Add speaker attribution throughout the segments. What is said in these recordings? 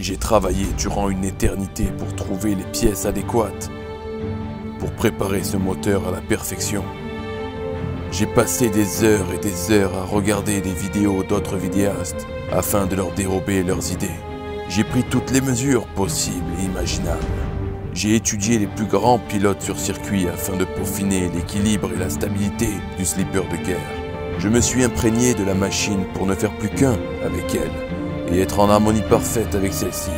Speaker 1: J'ai travaillé durant une éternité pour trouver les pièces adéquates, pour préparer ce moteur à la perfection. J'ai passé des heures et des heures à regarder des vidéos d'autres vidéastes afin de leur dérober leurs idées. J'ai pris toutes les mesures possibles et imaginables. J'ai étudié les plus grands pilotes sur circuit afin de peaufiner l'équilibre et la stabilité du slipper de guerre. Je me suis imprégné de la machine pour ne faire plus qu'un avec elle et être en harmonie parfaite avec celle-ci.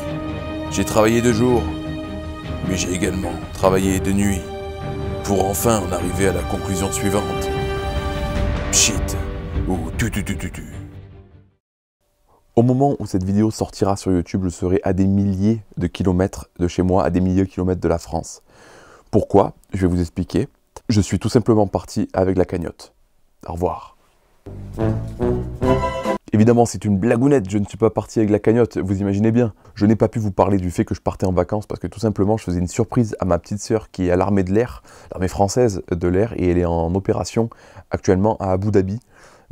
Speaker 1: J'ai travaillé de jour, mais j'ai également travaillé de nuit pour enfin en arriver à la conclusion suivante. Shit ou tu Au moment où cette vidéo sortira sur YouTube, je serai à des milliers de kilomètres de chez moi, à des milliers de kilomètres de la France. Pourquoi Je vais vous expliquer. Je suis tout simplement parti avec la cagnotte. Au revoir. Évidemment, c'est une blagounette, je ne suis pas parti avec la cagnotte, vous imaginez bien. Je n'ai pas pu vous parler du fait que je partais en vacances parce que tout simplement, je faisais une surprise à ma petite sœur qui est à l'armée de l'air, l'armée française de l'air, et elle est en opération actuellement à Abu Dhabi.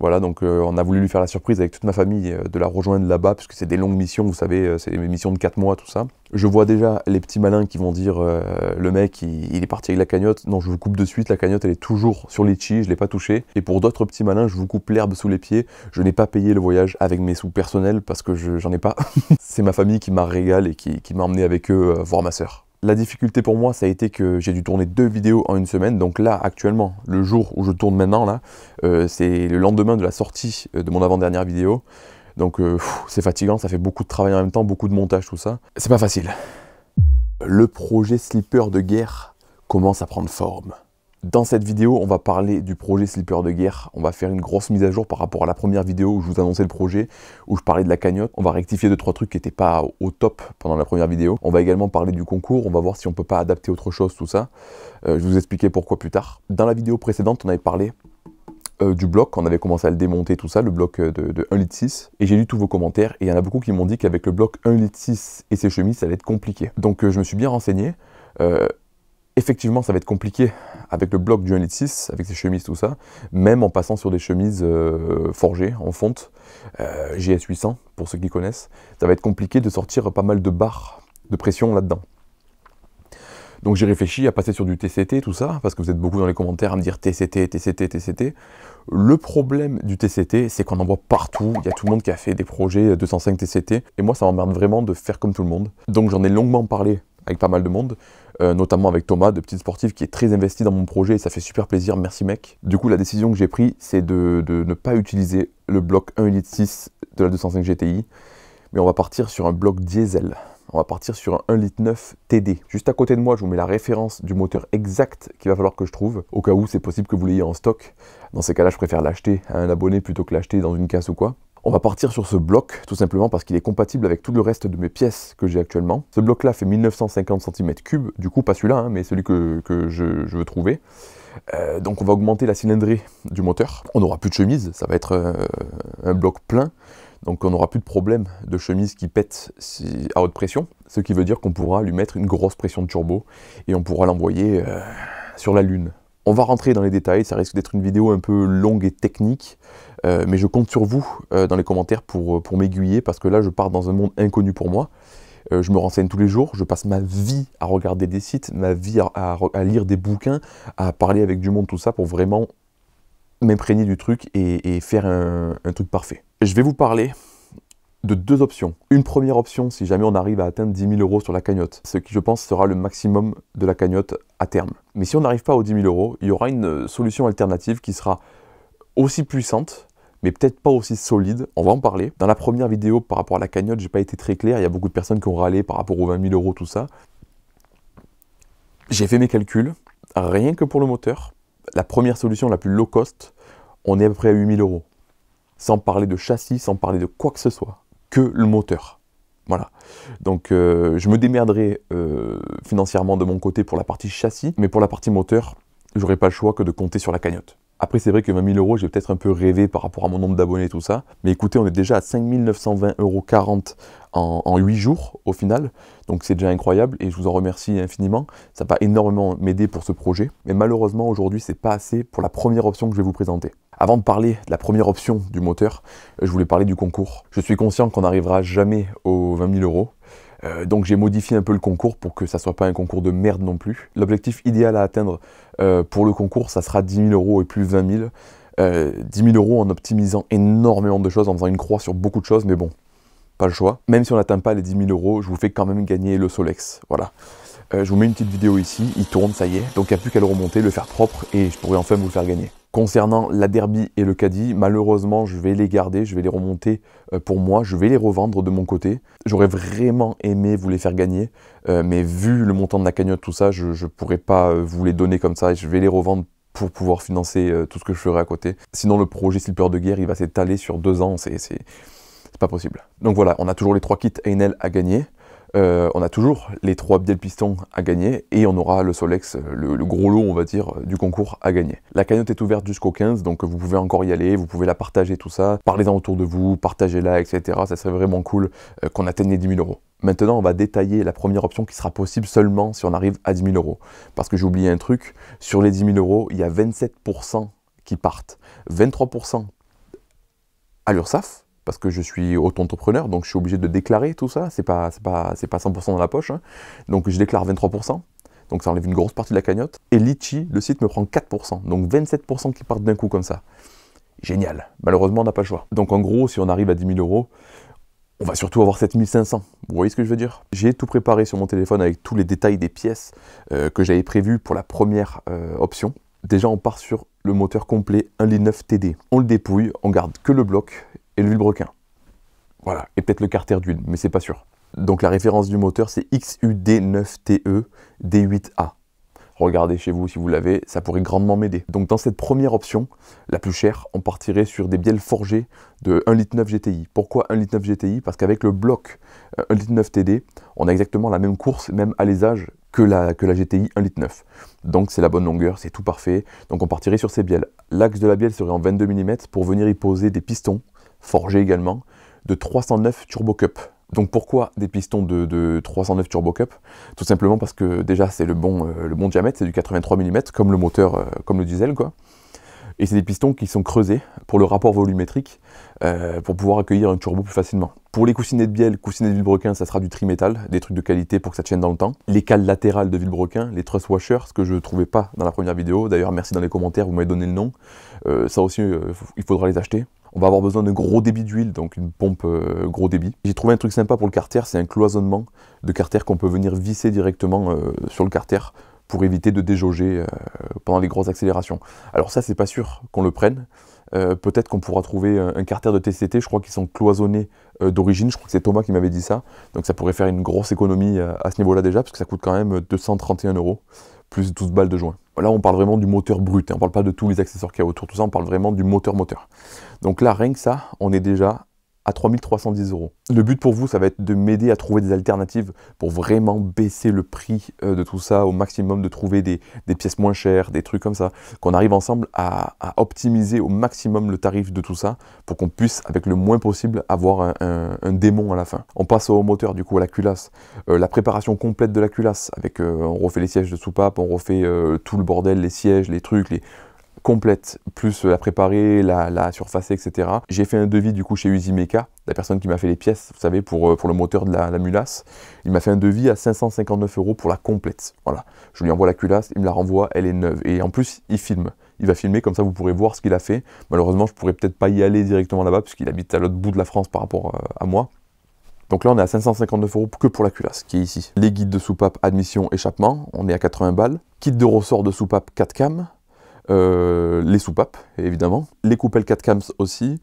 Speaker 1: Voilà, donc euh, on a voulu lui faire la surprise avec toute ma famille euh, de la rejoindre là-bas, parce c'est des longues missions, vous savez, euh, c'est des missions de 4 mois, tout ça. Je vois déjà les petits malins qui vont dire le mec, il, est parti avec la cagnotte. Non, je vous coupe de suite, la cagnotte, elle est toujours sur l'itchi, je ne l'ai pas touchée. Et pour d'autres petits malins, je vous coupe l'herbe sous les pieds. Je n'ai pas payé le voyage avec mes sous personnels parce que j'en ai pas. c'est ma famille qui m'a régalé et qui, qui m'a emmené avec eux voir ma sœur. La difficulté pour moi, ça a été que j'ai dû tourner deux vidéos en une semaine. Donc là, actuellement, le jour où je tourne maintenant, là, euh, c'est le lendemain de la sortie euh, de mon avant-dernière vidéo. Donc euh, c'est fatigant, ça fait beaucoup de travail en même temps, beaucoup de montage, tout ça. C'est pas facile. Le projet Slipper de guerre commence à prendre forme. Dans cette vidéo, on va parler du projet Slipper de guerre. On va faire une grosse mise à jour par rapport à la première vidéo où je vous annonçais le projet, où je parlais de la cagnotte. On va rectifier deux trois trucs qui n'étaient pas au top pendant la première vidéo. On va également parler du concours. On va voir si on ne peut pas adapter autre chose, tout ça. Euh, je vous expliquer pourquoi plus tard. Dans la vidéo précédente, on avait parlé euh, du bloc, on avait commencé à le démonter, tout ça, le bloc euh, de, de 1 litre 6. Et j'ai lu tous vos commentaires et il y en a beaucoup qui m'ont dit qu'avec le bloc 1 litre 6 et ses chemises, ça allait être compliqué. Donc je me suis bien renseigné. effectivement, ça va être compliqué avec le bloc du 1.6 6, avec ses chemises, tout ça, même en passant sur des chemises euh, forgées, en fonte, euh, GS 800, pour ceux qui connaissent, ça va être compliqué de sortir pas mal de barres de pression là-dedans. Donc j'ai réfléchi à passer sur du TCT, tout ça, parce que vous êtes beaucoup dans les commentaires à me dire TCT, TCT, TCT. Le problème du TCT, c'est qu'on en voit partout, il y a tout le monde qui a fait des projets 205 TCT, et moi ça m'emmerde vraiment de faire comme tout le monde. Donc j'en ai longuement parlé avec pas mal de monde. Euh, notamment avec Thomas de Petite Sportive qui est très investi dans mon projet et ça fait super plaisir, merci mec. Du coup, la décision que j'ai prise, c'est de, de, ne pas utiliser le bloc 1 6 de la 205 GTI, mais on va partir sur un bloc diesel. On va partir sur un 1,9 9 TD. Juste à côté de moi, je vous mets la référence du moteur exact qu'il va falloir que je trouve, au cas où c'est possible que vous l'ayez en stock. Dans ces cas-là, je préfère l'acheter à un abonné plutôt que l'acheter dans une casse ou quoi. On va partir sur ce bloc, tout simplement parce qu'il est compatible avec tout le reste de mes pièces que j'ai actuellement. Ce bloc-là fait 1950 cm3, du coup pas celui-là, hein, mais celui que, je, veux trouver. Euh, donc on va augmenter la cylindrée du moteur. On n'aura plus de chemise, ça va être euh, un bloc plein. Donc on n'aura plus de problème de chemise qui pète à haute pression. Ce qui veut dire qu'on pourra lui mettre une grosse pression de turbo et on pourra l'envoyer euh, sur la Lune. On va rentrer dans les détails, ça risque d'être une vidéo un peu longue et technique, euh, mais je compte sur vous euh, dans les commentaires pour, euh, pour m'aiguiller, parce que là je pars dans un monde inconnu pour moi. je me renseigne tous les jours, je passe ma vie à regarder des sites, ma vie à, lire des bouquins, à parler avec du monde, tout ça, pour vraiment m'imprégner du truc et, faire un, un truc parfait. Je vais vous parler de deux options. Une première option, si jamais on arrive à atteindre 10 000 euros sur la cagnotte, ce qui je pense sera le maximum de la cagnotte à terme. Mais si on n'arrive pas aux 10 000 euros, il y aura une euh, solution alternative qui sera aussi puissante, mais peut-être pas aussi solide. On va en parler. Dans la première vidéo par rapport à la cagnotte, j'ai pas été très clair. Il y a beaucoup de personnes qui ont râlé par rapport aux 20 000 euros, tout ça. J'ai fait mes calculs. Rien que pour le moteur, la première solution la plus low cost, on est à peu près à 8 000 euros. Sans parler de châssis, sans parler de quoi que ce soit que le moteur. Voilà. Donc euh, je me démerderai euh, financièrement de mon côté pour la partie châssis, mais pour la partie moteur, j'aurai pas le choix que de compter sur la cagnotte. Après, c'est vrai que 20 000 euros, j'ai peut-être un peu rêvé par rapport à mon nombre d'abonnés et tout ça. Mais écoutez, on est déjà à 5 5920 euros 40 en, 8 jours au final. Donc c'est déjà incroyable et je vous en remercie infiniment. Ça va énormément m'aider pour ce projet. Mais malheureusement, aujourd'hui, c'est pas assez pour la première option que je vais vous présenter. Avant de parler de la première option du moteur, euh, je voulais parler du concours. Je suis conscient qu'on n'arrivera jamais aux 20 000 euros. Euh, donc j'ai modifié un peu le concours pour que ça soit pas un concours de merde non plus. L'objectif idéal à atteindre euh, pour le concours, ça sera 10 000 euros et plus 20 000. 10 000 euros en optimisant énormément de choses, en faisant une croix sur beaucoup de choses, mais bon, pas le choix. Même si on n'atteint pas les 10 000 euros, je vous fais quand même gagner le Solex. Voilà. Euh, je vous mets une petite vidéo ici, il tourne, ça y est. Donc il n'y a plus qu'à le remonter, le faire propre et je pourrais enfin vous le faire gagner. Concernant la derby et le caddie, malheureusement, je vais les garder, je vais les remonter euh, pour moi, je vais les revendre de mon côté. J'aurais vraiment aimé vous les faire gagner, euh, mais vu le montant de la cagnotte, tout ça, je ne pourrais pas vous les donner comme ça. et Je vais les revendre pour pouvoir financer tout ce que je ferai à côté. Sinon, le projet Slipper de guerre, il va s'étaler sur deux ans, c'est pas possible. Donc voilà, on a toujours les trois kits Einel à gagner. Euh, on a toujours les trois biel pistons à gagner et on aura le Solex, euh, le, gros lot, on va dire, euh, du concours à gagner. La cagnotte est ouverte jusqu'au 15, donc vous pouvez encore y aller, vous pouvez la partager, tout ça. Parlez-en autour de vous, partagez-la, etc. Ça serait vraiment cool qu'on atteigne les 10 000 euros. Maintenant, on va détailler la première option qui sera possible seulement si on arrive à 10 000 euros. Parce que j'ai oublié un truc, sur les 10 000 euros, il y a 27% qui partent. 23% à l'URSSAF, parce que je suis auto-entrepreneur, donc je suis obligé de déclarer tout ça. C'est pas, pas, c'est pas 100% dans la poche. Hein. Donc je déclare 23%. Donc ça enlève une grosse partie de la cagnotte. Et Litchi, le site me prend 4%. Donc 27% qui partent d'un coup comme ça. Génial. Malheureusement, on n'a pas le choix. Donc en gros, si on arrive à 10 000 euros, on va surtout avoir 7500. Vous voyez ce que je veux dire J'ai tout préparé sur mon téléphone avec tous les détails des pièces euh, que j'avais prévues pour la première euh, option. Déjà, on part sur le moteur complet 1.9 TD. On le dépouille, on garde que le bloc, et le Voilà, et peut-être le carter d'huile, mais c'est pas sûr. Donc la référence du moteur, c'est XUD9TE D8A. Regardez chez vous si vous l'avez, ça pourrait grandement m'aider. Donc dans cette première option, la plus chère, on partirait sur des bielles forgées de 1,9 litre GTI. Pourquoi 1,9 litre GTI Parce qu'avec le bloc 1,9 euh, litre TD, on a exactement la même course, même alésage que la, que la GTI 1,9 9. Donc c'est la bonne longueur, c'est tout parfait. Donc on partirait sur ces bielles. L'axe de la bielle serait en 22 mm pour venir y poser des pistons forgé également, de 309 Turbo Cup. Donc pourquoi des pistons de, 309 Turbo Cup Tout simplement parce que déjà c'est le, bon, euh, le bon diamètre, c'est du 83 mm comme le moteur, euh, comme le diesel quoi. Et c'est des pistons qui sont creusés pour le rapport volumétrique euh, pour pouvoir accueillir un turbo plus facilement. Pour les coussinets de bielle, coussinets de vilebrequin, ça sera du trimétal, des trucs de qualité pour que ça tienne dans le temps. Les cales latérales de vilebrequin, les truss washers, ce que je ne trouvais pas dans la première vidéo. D'ailleurs, merci dans les commentaires, vous m'avez donné le nom. ça aussi, il faudra les acheter on va avoir besoin d'un gros débit d'huile, donc une pompe euh, gros débit. J'ai trouvé un truc sympa pour le carter, c'est un cloisonnement de carter qu'on peut venir visser directement euh, sur le carter pour éviter de déjauger euh, pendant les grosses accélérations. Alors ça, c'est pas sûr qu'on le prenne. Peut-être qu'on pourra trouver un carter de TCT, je crois qu'ils sont cloisonnés d'origine, je crois que c'est Thomas qui m'avait dit ça. Donc ça pourrait faire une grosse économie à, à ce niveau-là déjà, parce que ça coûte quand même 231 euros, plus 12 balles de joint. Là, on parle vraiment du moteur brut. Hein. On ne parle pas de tous les accessoires qu'il y a autour, tout ça. On parle vraiment du moteur-moteur. Donc là, rien que ça, on est déjà à 3310 euros. Le but pour vous, ça va être de m'aider à trouver des alternatives pour vraiment baisser le prix euh, de tout ça au maximum, de trouver des, des pièces moins chères, des trucs comme ça, qu'on arrive ensemble à, à, optimiser au maximum le tarif de tout ça pour qu'on puisse, avec le moins possible, avoir un, démon à la fin. On passe au moteur, du coup, à la culasse. Euh, la préparation complète de la culasse, avec euh, on refait les sièges de soupape, on refait tout le bordel, les sièges, les trucs, les complète, plus euh, la préparer, la, la surfacer, etc. J'ai fait un devis du coup chez Uzimeka la personne qui m'a fait les pièces, vous savez, pour, euh, pour le moteur de la, mulasse. Il m'a fait un devis à 559 euros pour la complète. Voilà, je lui envoie la culasse, il me la renvoie, elle est neuve. Et en plus, il filme. Il va filmer, comme ça vous pourrez voir ce qu'il a fait. Malheureusement, je ne pourrais peut-être pas y aller directement là-bas, puisqu'il habite à l'autre bout de la France par rapport euh, à moi. Donc là, on est à 559 euros que pour la culasse, qui est ici. Les guides de soupape, admission, échappement, on est à 80 balles. Kit de ressort de soupape 4 cam, euh, les soupapes, évidemment, les coupelles 4 cams aussi,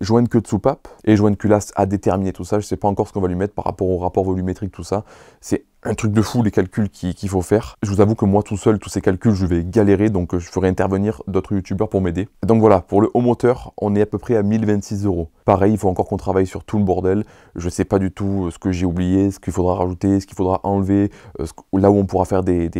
Speaker 1: joint queue de soupape et joint culasse à déterminer tout ça. Je ne sais pas encore ce qu'on va lui mettre par rapport au rapport volumétrique, tout ça. C'est un truc de fou les calculs qu'il faut faire. Je vous avoue que moi tout seul, tous ces calculs, je vais galérer, donc euh, je ferai intervenir d'autres youtubeurs pour m'aider. Donc voilà, pour le haut moteur, on est à peu près à 1026 euros. Pareil, il faut encore qu'on travaille sur tout le bordel. Je ne sais pas du tout euh, ce que j'ai oublié, ce qu'il faudra rajouter, ce qu'il faudra enlever, euh, là où on pourra faire des,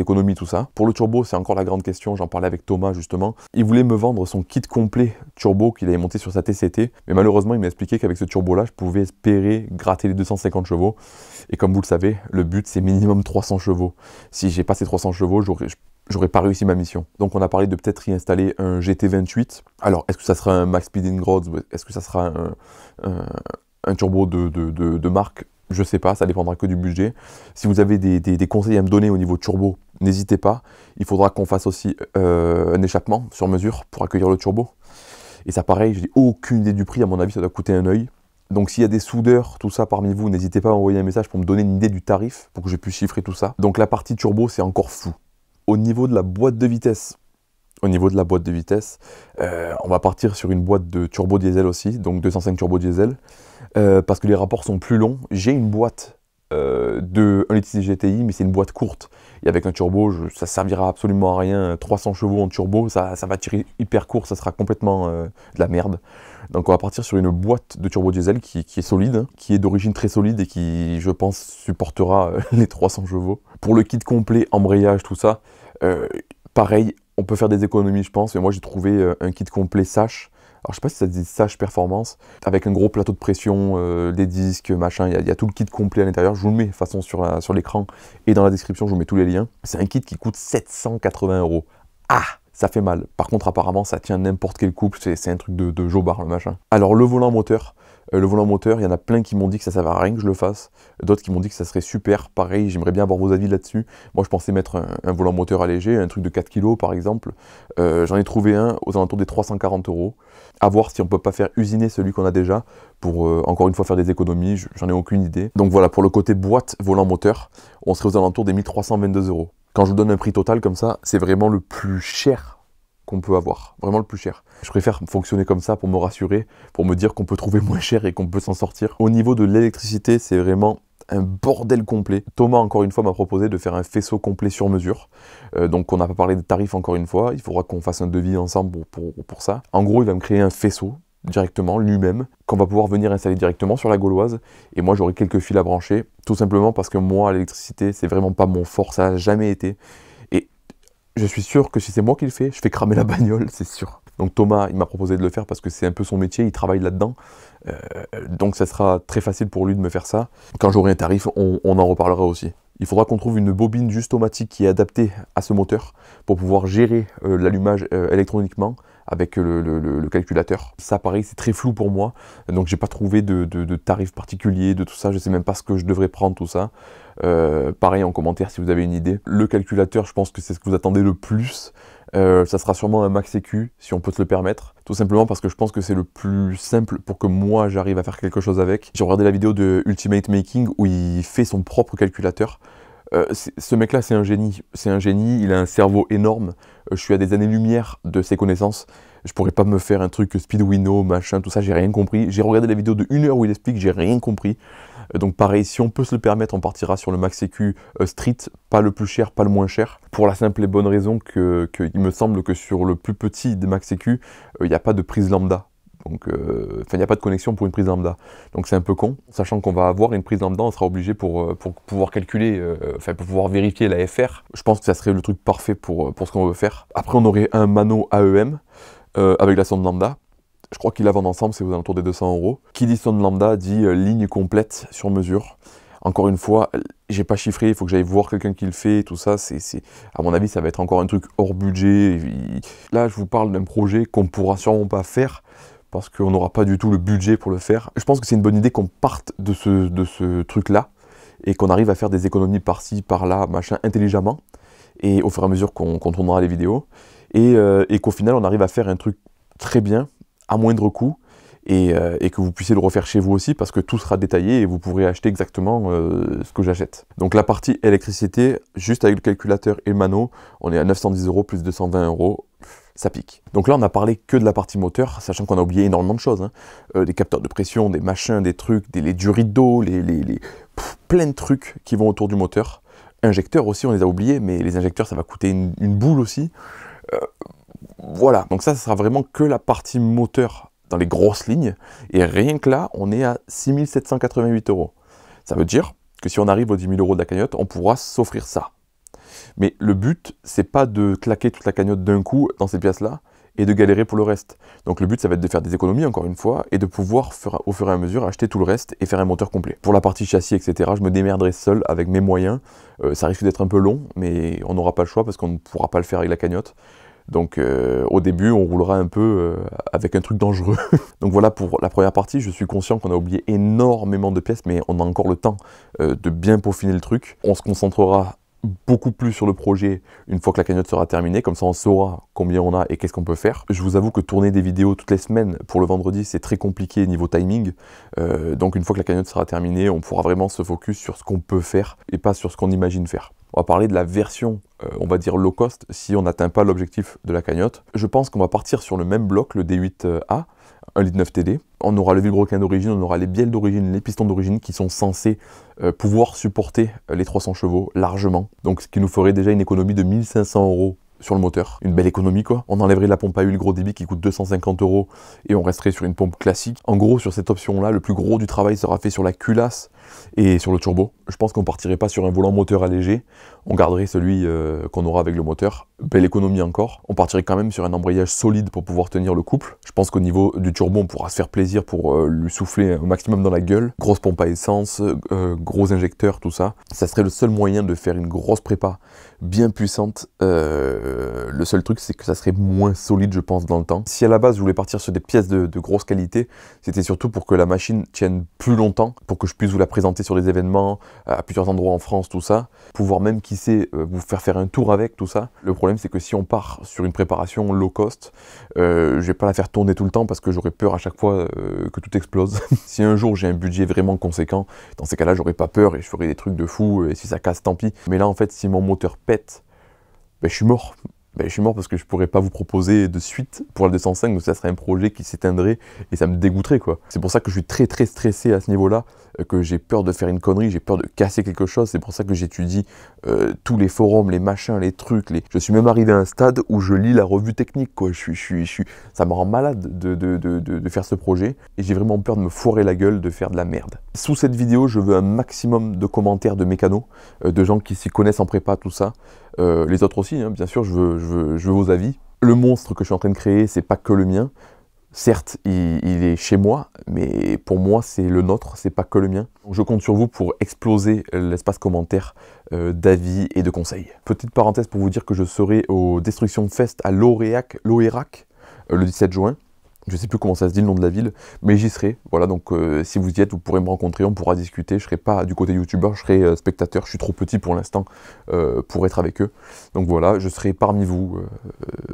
Speaker 1: économies, tout ça. Pour le turbo, c'est encore la grande question. J'en parlais avec Thomas justement. Il voulait me vendre son kit complet turbo qu'il avait monté sur sa TCT. Mais malheureusement, il m'a expliqué qu'avec ce turbo-là, je pouvais espérer gratter les 250 chevaux. Et comme vous le savez, le but, c'est minimum 300 chevaux. Si j'ai pas ces 300 chevaux, j'aurais j'aurais pas réussi ma mission. Donc on a parlé de peut-être y installer un GT28. Alors est-ce que ça sera un Max Speed Grods Est-ce que ça sera un, turbo de, de, marque je sais pas, ça dépendra que du budget. Si vous avez des, conseils à me donner au niveau turbo, n'hésitez pas. Il faudra qu'on fasse aussi euh, un échappement sur mesure pour accueillir le turbo. Et ça pareil, je j'ai aucune idée du prix, à mon avis ça doit coûter un œil. Donc s'il y a des soudeurs, tout ça parmi vous, n'hésitez pas à envoyer un message pour me donner une idée du tarif, pour que je puisse chiffrer tout ça. Donc la partie turbo, c'est encore fou au niveau de la boîte de vitesse, au niveau de la boîte de vitesse, euh, on va partir sur une boîte de turbo diesel aussi, donc 205 turbo diesel, euh, parce que les rapports sont plus longs. J'ai une boîte euh, de un litre GTI, mais c'est une boîte courte. Et avec un turbo, ça servira absolument à rien. 300 chevaux en turbo, ça, va tirer hyper court, ça sera complètement euh, de la merde. Donc on va partir sur une boîte de turbo diesel qui, est solide, hein, qui est d'origine très solide et qui, je pense, supportera euh, les 300 chevaux. Pour le kit complet, embrayage, tout ça, pareil, on peut faire des économies, je pense. Mais moi, j'ai trouvé un kit complet Sache alors, je sais pas si ça dit sage performance, avec un gros plateau de pression, euh, des disques, machin, il y, a tout le kit complet à l'intérieur. Je vous le mets de toute façon sur l'écran et dans la description, je vous mets tous les liens. C'est un kit qui coûte 780 euros. Ah ça fait mal. Par contre, apparemment, ça tient n'importe quel couple, c'est un truc de, de jobard, le machin. Alors, le volant moteur, euh, le volant moteur, il y en a plein qui m'ont dit que ça ne servait à rien que je le fasse. D'autres qui m'ont dit que ça serait super. Pareil, j'aimerais bien avoir vos avis là-dessus. Moi, je pensais mettre un, volant moteur allégé, un truc de 4 kg par exemple. Euh, j'en ai trouvé un aux alentours des 340 euros. À voir si on ne peut pas faire usiner celui qu'on a déjà pour euh, encore une fois faire des économies. J'en ai aucune idée. Donc voilà, pour le côté boîte volant moteur, on serait aux alentours des 1322 euros. Quand je vous donne un prix total comme ça, c'est vraiment le plus cher qu'on peut avoir, vraiment le plus cher. Je préfère fonctionner comme ça pour me rassurer, pour me dire qu'on peut trouver moins cher et qu'on peut s'en sortir. Au niveau de l'électricité, c'est vraiment un bordel complet. Thomas, encore une fois, m'a proposé de faire un faisceau complet sur mesure. Euh, donc, on n'a pas parlé de tarifs encore une fois. Il faudra qu'on fasse un devis ensemble pour, ça. En gros, il va me créer un faisceau directement lui-même, qu'on va pouvoir venir installer directement sur la Gauloise. Et moi, j'aurai quelques fils à brancher, tout simplement parce que moi, l'électricité, c'est vraiment pas mon fort, ça n'a jamais été je suis sûr que si c'est moi qui le fais, je fais cramer la mm. bagnole, c'est sûr. Donc Thomas, il m'a proposé de le faire parce que c'est un peu son métier, il travaille là-dedans. Euh, donc ça sera très facile pour lui de me faire ça. Quand j'aurai un tarif, on, en reparlera aussi. Il faudra qu'on trouve une bobine juste automatique qui est adaptée à ce moteur pour pouvoir gérer euh, l'allumage euh, électroniquement avec le, le, le calculateur. Ça, pareil, c'est très flou pour moi. Donc, j'ai pas trouvé de, de, de, tarif particulier, de tout ça. Je sais même pas ce que je devrais prendre, tout ça. Euh, pareil en commentaire si vous avez une idée. Le calculateur, je pense que c'est ce que vous attendez le plus. Euh, ça sera sûrement un max EQ si on peut se le permettre. Tout simplement parce que je pense que c'est le plus simple pour que moi j'arrive à faire quelque chose avec. J'ai regardé la vidéo de Ultimate Making où il fait son propre calculateur. Euh, ce mec-là, c'est un génie. C'est un génie, il a un cerveau énorme. Euh, je suis à des années-lumière de ses connaissances. Je pourrais pas me faire un truc speedwino, machin, tout ça, j'ai rien compris. J'ai regardé la vidéo de 1 heure où il explique, j'ai rien compris. Euh, donc pareil, si on peut se le permettre, on partira sur le Max EQ Street, pas le plus cher, pas le moins cher, pour la simple et bonne raison que, que me semble que sur le plus petit des Max EQ, il n'y a pas de prise lambda. Donc, euh, il n'y a pas de connexion pour une prise lambda. Donc, c'est un peu con. Sachant qu'on va avoir une prise lambda, on sera obligé pour, euh, pouvoir calculer, euh, enfin, pour pouvoir vérifier la FR. Je pense que ça serait le truc parfait pour, euh, pour ce qu'on veut faire. Après, on aurait un Mano AEM avec la sonde lambda. Je crois qu'ils la vendent ensemble, c'est aux alentours des 200 euros. Qui dit sonde lambda dit ligne complète sur mesure. Encore une fois, j'ai pas chiffré, il faut que j'aille voir quelqu'un qui le fait, tout ça, c'est, à mon avis, ça va être encore un truc hors budget. Là, je vous parle d'un projet qu'on ne pourra sûrement pas faire parce qu'on n'aura pas du tout le budget pour le faire. Je pense que c'est une bonne idée qu'on parte de ce, de ce truc-là et qu'on arrive à faire des économies par-ci, par-là, machin, intelligemment, et au fur et à mesure qu'on tournera les vidéos, euh, et, qu'au final on arrive à faire un truc très bien, à moindre coût, euh, et, que vous puissiez le refaire chez vous aussi parce que tout sera détaillé et vous pourrez acheter exactement euh, ce que j'achète. Donc la partie électricité, juste avec le calculateur et le mano, on est à 910 euros plus 220 euros ça pique. Donc là, on a parlé que de la partie moteur, sachant qu'on a oublié énormément de choses. Hein. Euh, des capteurs de pression, des machins, des trucs, des, les durites d'eau, les, plein de trucs qui vont autour du moteur. Injecteurs aussi, on les a oubliés, mais les injecteurs, ça va coûter une, boule aussi. Euh, voilà, donc ça, ça sera vraiment que la partie moteur dans les grosses lignes. Et rien que là, on est à 6788 euros. Ça veut dire que si on arrive aux 10 000 euros de la cagnotte, on pourra s'offrir ça. Mais le but, c'est pas de claquer toute la cagnotte d'un coup dans ces pièces-là et de galérer pour le reste. Donc le but, ça va être de faire des économies, encore une fois, et de pouvoir, au fur et à mesure, acheter tout le reste et faire un moteur complet. Pour la partie châssis, etc., je me démerderai seul avec mes moyens. Euh, ça risque d'être un peu long, mais on n'aura pas le choix parce qu'on ne pourra pas le faire avec la cagnotte. Donc euh, au début, on roulera un peu euh, avec un truc dangereux. Donc voilà pour la première partie. Je suis conscient qu'on a oublié énormément de pièces, mais on a encore le temps de bien peaufiner le truc. On se concentrera beaucoup plus sur le projet une fois que la cagnotte sera terminée, comme ça on saura combien on a et qu'est-ce qu'on peut faire. Je vous avoue que tourner des vidéos toutes les semaines pour le vendredi, c'est très compliqué niveau timing. Euh, donc une fois que la cagnotte sera terminée, on pourra vraiment se focus sur ce qu'on peut faire et pas sur ce qu'on imagine faire. On va parler de la version, euh, on va dire low cost, si on n'atteint pas l'objectif de la cagnotte. Je pense qu'on va partir sur le même bloc, le D8A, un litre 9 TD. On aura le vilebrequin d'origine, on aura les bielles d'origine, les pistons d'origine qui sont censés euh, pouvoir supporter euh, les 300 chevaux largement. Donc ce qui nous ferait déjà une économie de 1500 euros sur le moteur. Une belle économie quoi. On enlèverait la pompe à huile gros débit qui coûte 250 euros et on resterait sur une pompe classique. En gros, sur cette option là, le plus gros du travail sera fait sur la culasse et sur le turbo, je pense qu'on partirait pas sur un volant moteur allégé, on garderait celui euh, qu'on aura avec le moteur. Belle économie encore. On partirait quand même sur un embrayage solide pour pouvoir tenir le couple. Je pense qu'au niveau du turbo, on pourra se faire plaisir pour euh, lui souffler au maximum dans la gueule. Grosse pompe à essence, euh, gros injecteur, tout ça. Ça serait le seul moyen de faire une grosse prépa bien puissante. le seul truc, c'est que ça serait moins solide, je pense, dans le temps. Si à la base, je voulais partir sur des pièces de, grosse qualité, c'était surtout pour que la machine tienne plus longtemps, pour que je puisse vous la présenter sur des événements euh, à plusieurs endroits en France, tout ça, pouvoir même, qui sait, euh, vous faire faire un tour avec, tout ça. Le problème, c'est que si on part sur une préparation low cost, euh, je vais pas la faire tourner tout le temps parce que j'aurais peur à chaque fois que tout explose. si un jour j'ai un budget vraiment conséquent, dans ces cas-là, j'aurais pas peur et je ferai des trucs de fou et si ça casse, tant pis. Mais là, en fait, si mon moteur pète, ben, je suis mort. Ben, je suis mort parce que je pourrais pas vous proposer de suite pour la 205, donc ça serait un projet qui s'éteindrait et ça me dégoûterait quoi. C'est pour ça que je suis très très stressé à ce niveau-là, euh, que j'ai peur de faire une connerie, j'ai peur de casser quelque chose, c'est pour ça que j'étudie euh, tous les forums, les machins, les trucs. Je suis même arrivé à un stade où je lis la revue technique quoi, je suis, ça me rend malade de, faire ce projet et j'ai vraiment peur de me foirer la gueule, de faire de la merde. Sous cette vidéo, je veux un maximum de commentaires de mécanos, canaux, euh, de gens qui s'y connaissent en prépa, tout ça. Euh, les autres aussi, hein, bien sûr, je veux, vos avis. Le monstre que je suis en train de créer, c'est pas que le mien. Certes, il, est chez moi, mais pour moi, c'est le nôtre, c'est pas que le mien. Je compte sur vous pour exploser l'espace commentaire euh, d'avis et de conseils. Petite parenthèse pour vous dire que je serai au Destruction Fest à L'Oréac, euh, le 17 juin je ne sais plus comment ça se dit le nom de la ville, mais j'y serai. Voilà, donc euh, si vous y êtes, vous pourrez me rencontrer, on pourra discuter. Je serai pas du côté youtubeur, je serai euh, spectateur. Je suis trop petit pour l'instant euh, pour être avec eux. Donc voilà, je serai parmi vous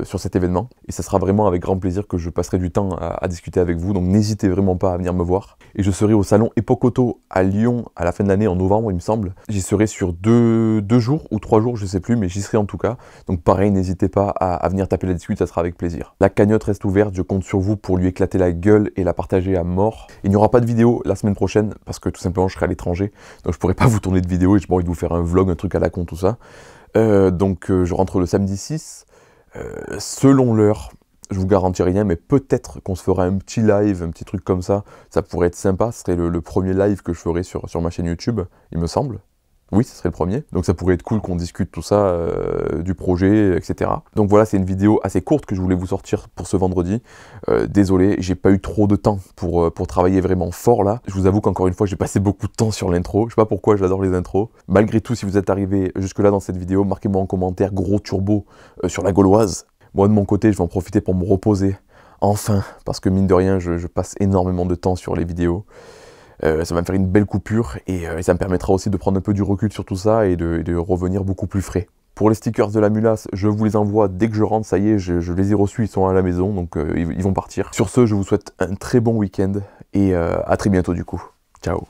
Speaker 1: sur cet événement et ça sera vraiment avec grand plaisir que je passerai du temps à, discuter avec vous. Donc n'hésitez vraiment pas à venir me voir. Et je serai au salon Epocoto à Lyon à la fin de l'année en novembre, il me semble. J'y serai sur deux, jours ou trois jours, je ne sais plus, mais j'y serai en tout cas. Donc pareil, n'hésitez pas à, venir taper la discute, ça sera avec plaisir. La cagnotte reste ouverte, je compte sur vous pour lui éclater la gueule et la partager à mort. Il n'y aura pas de vidéo la semaine prochaine parce que tout simplement je serai à l'étranger, donc je pourrai pas vous tourner de vidéo et j'ai pas envie de vous faire un vlog, un truc à la con, tout ça. Euh, donc euh, je rentre le samedi 6. Euh, selon l'heure, je vous garantis rien, mais peut-être qu'on se fera un petit live, un petit truc comme ça. Ça pourrait être sympa. Ce serait le, premier live que je ferai sur ma chaîne YouTube, il me semble oui, ce serait le premier. Donc ça pourrait être cool qu'on discute tout ça, euh, du projet, etc. Donc voilà, c'est une vidéo assez courte que je voulais vous sortir pour ce vendredi. Euh, désolé, j'ai pas eu trop de temps pour, euh, pour travailler vraiment fort là. Je vous avoue qu'encore une fois, j'ai passé beaucoup de temps sur l'intro. Je sais pas pourquoi, j'adore les intros. Malgré tout, si vous êtes arrivé jusque-là dans cette vidéo, marquez-moi en commentaire gros turbo sur la Gauloise. Moi, de mon côté, je vais en profiter pour me reposer. Enfin, parce que mine de rien, je passe énormément de temps sur les vidéos. Euh, ça va me faire une belle coupure euh, et, ça me permettra aussi de prendre un peu du recul sur tout ça et de, revenir beaucoup plus frais. Pour les stickers de la mulasse, je vous les envoie dès que je rentre, ça y est, je, les ai reçus, ils sont à la maison, donc euh, ils, vont partir. Sur ce, je vous souhaite un très bon week-end et à très bientôt du coup. Ciao